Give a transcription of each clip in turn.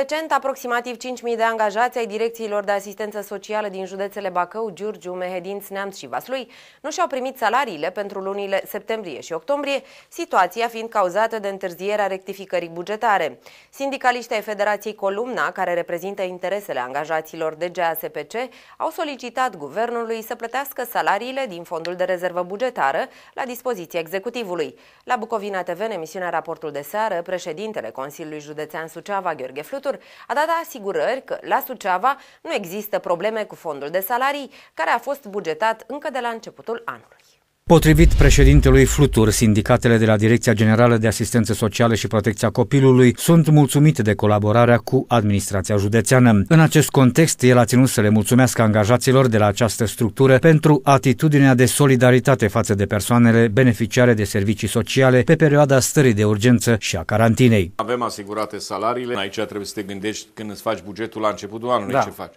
Recent, aproximativ 5.000 de angajați ai direcțiilor de asistență socială din județele Bacău, Giurgiu, Mehedinți, Neamț și Vaslui nu și-au primit salariile pentru lunile septembrie și octombrie, situația fiind cauzată de întârzierea rectificării bugetare. Sindicaliștii ai Federației Columna, care reprezintă interesele angajaților de GASPC, au solicitat guvernului să plătească salariile din fondul de rezervă bugetară la dispoziția executivului. La Bucovina TV, în emisiunea Raportul de seară, președintele Consiliului Județean Suceava, Gheorghe Flut, alături, a dat asigurări că la Suceava nu există probleme cu fondul de salarii, care a fost bugetat încă de la începutul anului. Potrivit președintelui Flutur, sindicatele de la Direcția Generală de Asistență Socială și Protecția Copilului sunt mulțumite de colaborarea cu administrația județeană. În acest context, el a ținut să le mulțumească angajaților de la această structură pentru atitudinea de solidaritate față de persoanele beneficiare de servicii sociale pe perioada stării de urgență și a carantinei. Avem asigurate salariile, aici trebuie să te gândești când îți faci bugetul la începutul anului da. ce faci.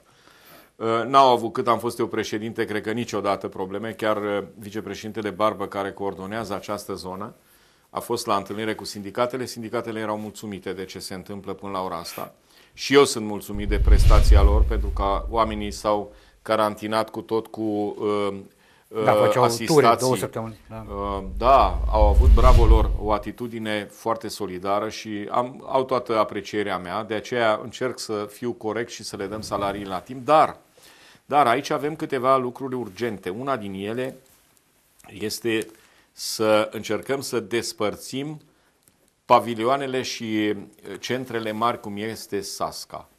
Uh, n-au avut cât am fost eu președinte, cred că niciodată probleme. Chiar uh, vicepreședintele Barbă, care coordonează această zonă, a fost la întâlnire cu sindicatele. Sindicatele erau mulțumite de ce se întâmplă până la ora asta. Și eu sunt mulțumit de prestația lor, pentru că oamenii s-au carantinat cu tot cu uh, uh da, asistații. Ture, două săptămâni. Da. da, au avut, bravo lor, o atitudine foarte solidară și am, au toată aprecierea mea, de aceea încerc să fiu corect și să le dăm salarii la timp, dar dar aici avem câteva lucruri urgente. Una din ele este să încercăm să despărțim pavilioanele și centrele mari cum este Sasca.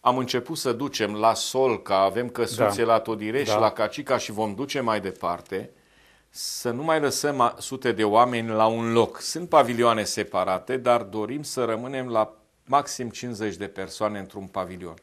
Am început să ducem la Solca, avem căsuțe da. la Todireș, da. la Cacica și vom duce mai departe să nu mai lăsăm sute de oameni la un loc. Sunt pavilioane separate, dar dorim să rămânem la maxim 50 de persoane într-un pavilion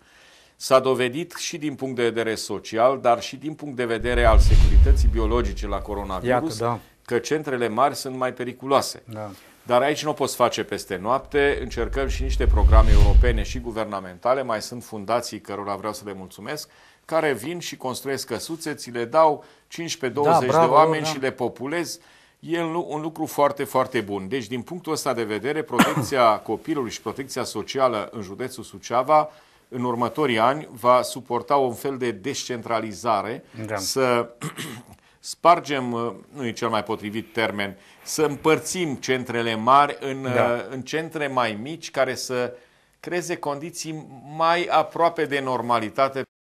s-a dovedit și din punct de vedere social, dar și din punct de vedere al securității biologice la coronavirus, Iată, da. că centrele mari sunt mai periculoase. Da. Dar aici nu o poți face peste noapte, încercăm și niște programe europene și guvernamentale, mai sunt fundații cărora vreau să le mulțumesc, care vin și construiesc căsuțe, ți le dau 15-20 da, bravo, de oameni da. și le populez. E un lucru foarte, foarte bun. Deci, din punctul ăsta de vedere, protecția copilului și protecția socială în județul Suceava în următorii ani va suporta un fel de descentralizare, da. să spargem, uh, nu e cel mai potrivit termen, să împărțim centrele mari în, uh, da. în centre mai mici care să creeze condiții mai aproape de normalitate